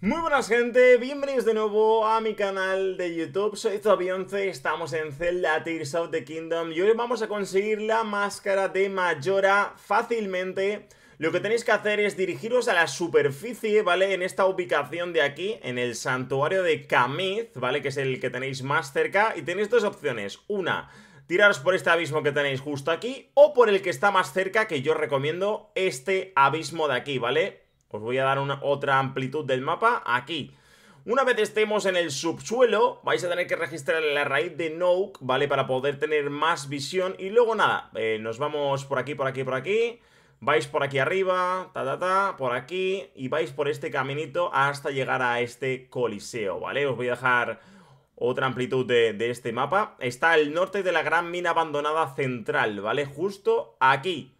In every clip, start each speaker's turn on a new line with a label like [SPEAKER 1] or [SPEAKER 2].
[SPEAKER 1] Muy buenas gente, bienvenidos de nuevo a mi canal de YouTube, soy Zobionce, estamos en Zelda Tears of the Kingdom y hoy vamos a conseguir la máscara de Mayora fácilmente lo que tenéis que hacer es dirigiros a la superficie, ¿vale? En esta ubicación de aquí, en el santuario de Kamith, ¿vale? Que es el que tenéis más cerca y tenéis dos opciones, una... Tiraros por este abismo que tenéis justo aquí o por el que está más cerca, que yo recomiendo este abismo de aquí, ¿vale? Os voy a dar una, otra amplitud del mapa aquí. Una vez estemos en el subsuelo, vais a tener que registrar la raíz de Nook, ¿vale? Para poder tener más visión. Y luego nada, eh, nos vamos por aquí, por aquí, por aquí. Vais por aquí arriba, ta, ta, ta, por aquí. Y vais por este caminito hasta llegar a este coliseo, ¿vale? Os voy a dejar otra amplitud de, de este mapa. Está al norte de la gran mina abandonada central, ¿vale? Justo aquí.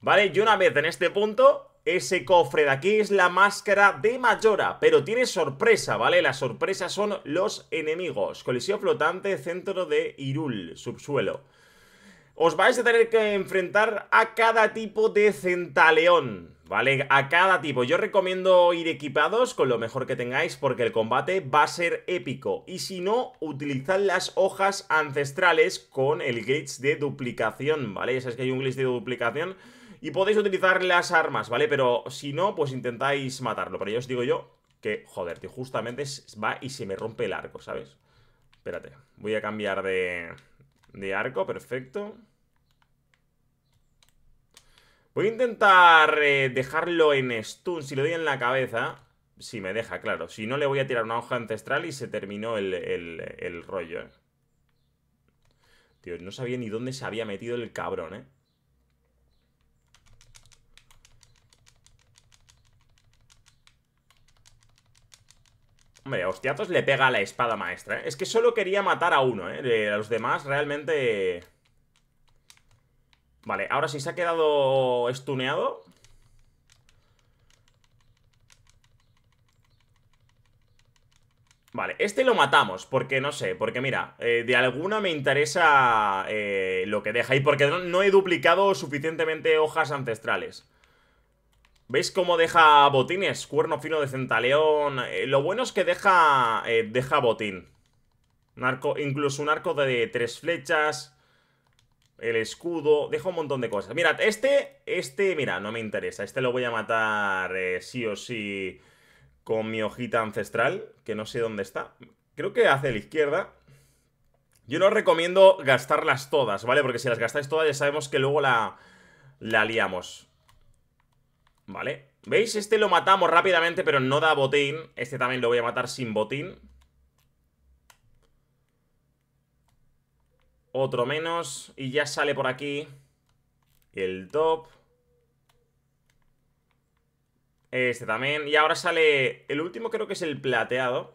[SPEAKER 1] ¿Vale? Y una vez en este punto, ese cofre de aquí es la máscara de Mayora, pero tiene sorpresa, ¿vale? La sorpresa son los enemigos. Coliseo flotante, centro de Irul, subsuelo. Os vais a tener que enfrentar a cada tipo de centaleón, ¿vale? A cada tipo. Yo recomiendo ir equipados con lo mejor que tengáis porque el combate va a ser épico. Y si no, utilizad las hojas ancestrales con el glitch de duplicación, ¿vale? Ya sabéis que hay un glitch de duplicación y podéis utilizar las armas, ¿vale? Pero si no, pues intentáis matarlo. Pero yo os digo yo que, joder, tío, justamente va y se me rompe el arco, ¿sabes? Espérate, voy a cambiar de, arco, perfecto. Voy a intentar eh, dejarlo en stun. Si lo doy en la cabeza, si me deja, claro. Si no, le voy a tirar una hoja ancestral y se terminó el, el, el rollo. Eh. Tío, no sabía ni dónde se había metido el cabrón, ¿eh? Hombre, le pega a la espada maestra, ¿eh? Es que solo quería matar a uno, ¿eh? De los demás realmente... Vale, ahora sí se ha quedado estuneado. Vale, este lo matamos, porque no sé, porque mira, eh, de alguna me interesa eh, lo que deja y porque no he duplicado suficientemente hojas ancestrales. ¿Veis cómo deja botines? Cuerno fino de centaleón. Eh, lo bueno es que deja, eh, deja botín. incluso un arco de tres flechas. El escudo. Deja un montón de cosas. Mirad, este, este, mira, no me interesa. Este lo voy a matar eh, sí o sí con mi hojita ancestral, que no sé dónde está. Creo que hace la izquierda. Yo no recomiendo gastarlas todas, ¿vale? Porque si las gastáis todas ya sabemos que luego la, la liamos. Vale, ¿veis? Este lo matamos rápidamente Pero no da botín Este también lo voy a matar sin botín Otro menos Y ya sale por aquí El top Este también Y ahora sale... El último creo que es el plateado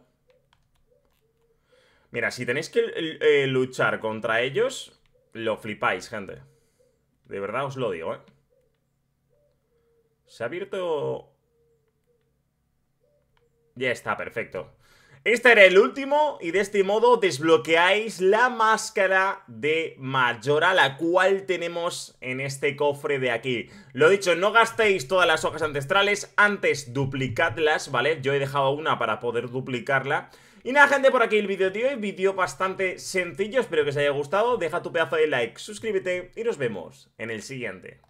[SPEAKER 1] Mira, si tenéis que eh, luchar contra ellos Lo flipáis, gente De verdad os lo digo, eh se ha abierto... Ya está, perfecto. Este era el último y de este modo desbloqueáis la máscara de Mayora, la cual tenemos en este cofre de aquí. Lo dicho, no gastéis todas las hojas ancestrales, antes duplicadlas, ¿vale? Yo he dejado una para poder duplicarla. Y nada, gente, por aquí el vídeo de hoy, vídeo bastante sencillo, espero que os haya gustado, deja tu pedazo de like, suscríbete y nos vemos en el siguiente.